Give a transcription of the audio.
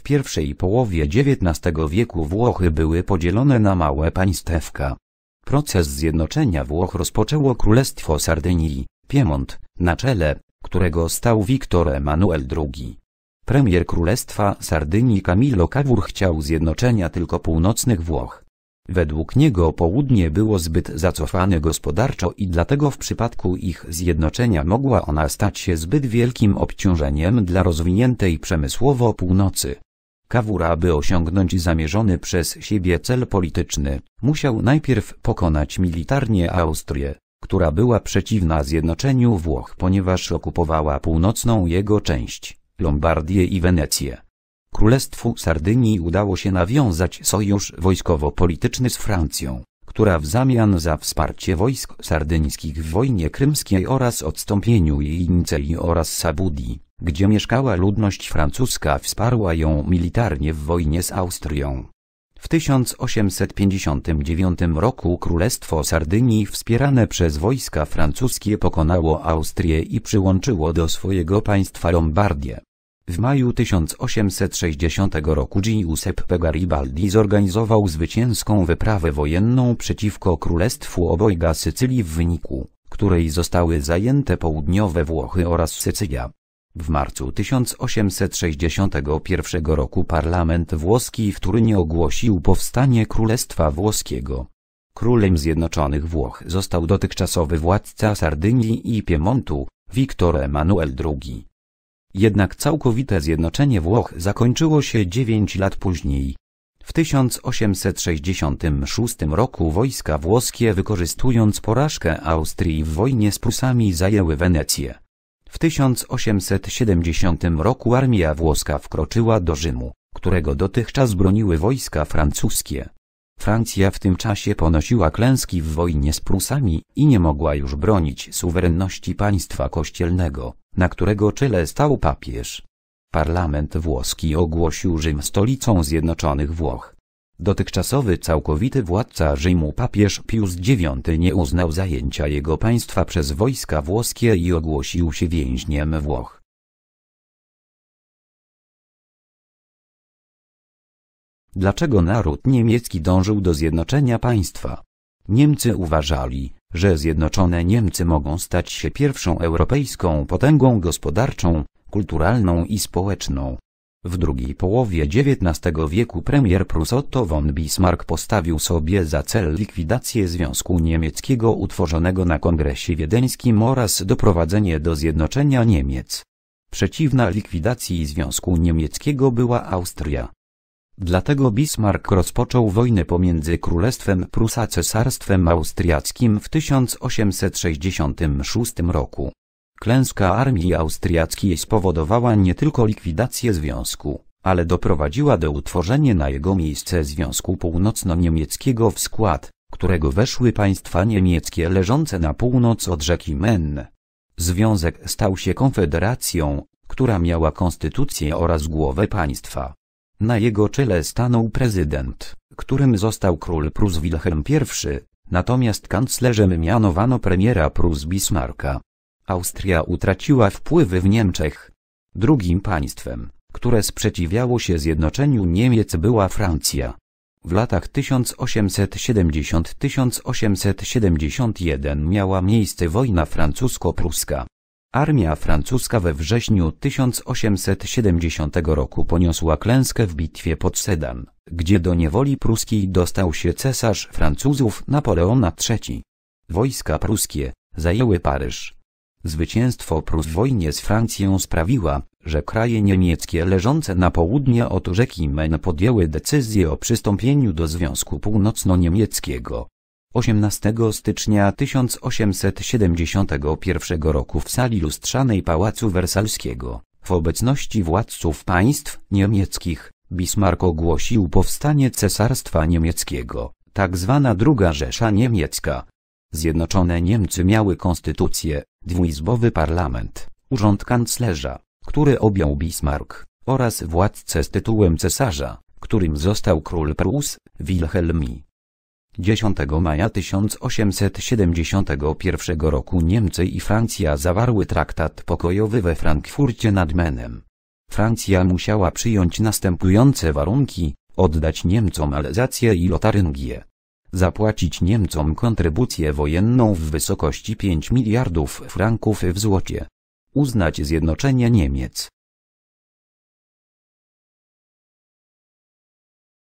W pierwszej połowie XIX wieku Włochy były podzielone na małe państewka. Proces zjednoczenia Włoch rozpoczęło Królestwo Sardynii, Piemont, na czele, którego stał Wiktor Emanuel II. Premier Królestwa Sardynii Camillo Cavour chciał zjednoczenia tylko północnych Włoch. Według niego południe było zbyt zacofane gospodarczo i dlatego w przypadku ich zjednoczenia mogła ona stać się zbyt wielkim obciążeniem dla rozwiniętej przemysłowo północy. Kawura, by osiągnąć zamierzony przez siebie cel polityczny, musiał najpierw pokonać militarnie Austrię, która była przeciwna zjednoczeniu Włoch ponieważ okupowała północną jego część, Lombardię i Wenecję. Królestwu Sardynii udało się nawiązać sojusz wojskowo-polityczny z Francją, która w zamian za wsparcie wojsk sardyńskich w wojnie krymskiej oraz odstąpieniu jej Nicei oraz Sabudii gdzie mieszkała ludność francuska wsparła ją militarnie w wojnie z Austrią. W 1859 roku Królestwo Sardynii wspierane przez wojska francuskie pokonało Austrię i przyłączyło do swojego państwa Lombardię. W maju 1860 roku Giuseppe Garibaldi zorganizował zwycięską wyprawę wojenną przeciwko Królestwu Obojga Sycylii w wyniku, której zostały zajęte południowe Włochy oraz Sycylia. W marcu 1861 roku parlament włoski w Turynie ogłosił powstanie Królestwa Włoskiego. Królem Zjednoczonych Włoch został dotychczasowy władca Sardynii i Piemontu, Wiktor Emanuel II. Jednak całkowite zjednoczenie Włoch zakończyło się dziewięć lat później. W 1866 roku wojska włoskie wykorzystując porażkę Austrii w wojnie z Prusami zajęły Wenecję. W 1870 roku armia włoska wkroczyła do Rzymu, którego dotychczas broniły wojska francuskie. Francja w tym czasie ponosiła klęski w wojnie z Prusami i nie mogła już bronić suwerenności państwa kościelnego, na którego czele stał papież. Parlament włoski ogłosił Rzym stolicą Zjednoczonych Włoch. Dotychczasowy całkowity władca Rzymu papież Pius IX nie uznał zajęcia jego państwa przez wojska włoskie i ogłosił się więźniem Włoch. Dlaczego naród niemiecki dążył do zjednoczenia państwa? Niemcy uważali, że zjednoczone Niemcy mogą stać się pierwszą europejską potęgą gospodarczą, kulturalną i społeczną, w drugiej połowie XIX wieku premier Prus Otto von Bismarck postawił sobie za cel likwidację Związku Niemieckiego utworzonego na Kongresie Wiedeńskim oraz doprowadzenie do zjednoczenia Niemiec. Przeciwna likwidacji Związku Niemieckiego była Austria. Dlatego Bismarck rozpoczął wojnę pomiędzy Królestwem Prus a Cesarstwem Austriackim w 1866 roku. Klęska armii austriackiej spowodowała nie tylko likwidację związku, ale doprowadziła do utworzenia na jego miejsce Związku Północno-Niemieckiego w skład, którego weszły państwa niemieckie leżące na północ od rzeki Men. Związek stał się konfederacją, która miała konstytucję oraz głowę państwa. Na jego czele stanął prezydent, którym został król Prus Wilhelm I, natomiast kanclerzem mianowano premiera Prus Bismarcka. Austria utraciła wpływy w Niemczech. Drugim państwem, które sprzeciwiało się zjednoczeniu Niemiec była Francja. W latach 1870-1871 miała miejsce wojna francusko-pruska. Armia francuska we wrześniu 1870 roku poniosła klęskę w bitwie pod Sedan, gdzie do niewoli pruskiej dostał się cesarz Francuzów Napoleona III. Wojska pruskie zajęły Paryż, Zwycięstwo Prus w wojnie z Francją sprawiła, że kraje niemieckie leżące na południe od rzeki Men podjęły decyzję o przystąpieniu do Związku Północno-Niemieckiego. 18 stycznia 1871 roku w sali lustrzanej Pałacu Wersalskiego, w obecności władców państw niemieckich, Bismarck ogłosił powstanie Cesarstwa Niemieckiego, tak zwana Druga Rzesza Niemiecka. Zjednoczone Niemcy miały konstytucję, dwuizbowy parlament, urząd kanclerza, który objął Bismarck, oraz władcę z tytułem cesarza, którym został król Prus, Wilhelm I. 10 maja 1871 roku Niemcy i Francja zawarły traktat pokojowy we Frankfurcie nad Menem. Francja musiała przyjąć następujące warunki, oddać Niemcom Alezację i Lotaryngię, zapłacić Niemcom kontrybucję wojenną w wysokości 5 miliardów franków w złocie. Uznać zjednoczenie Niemiec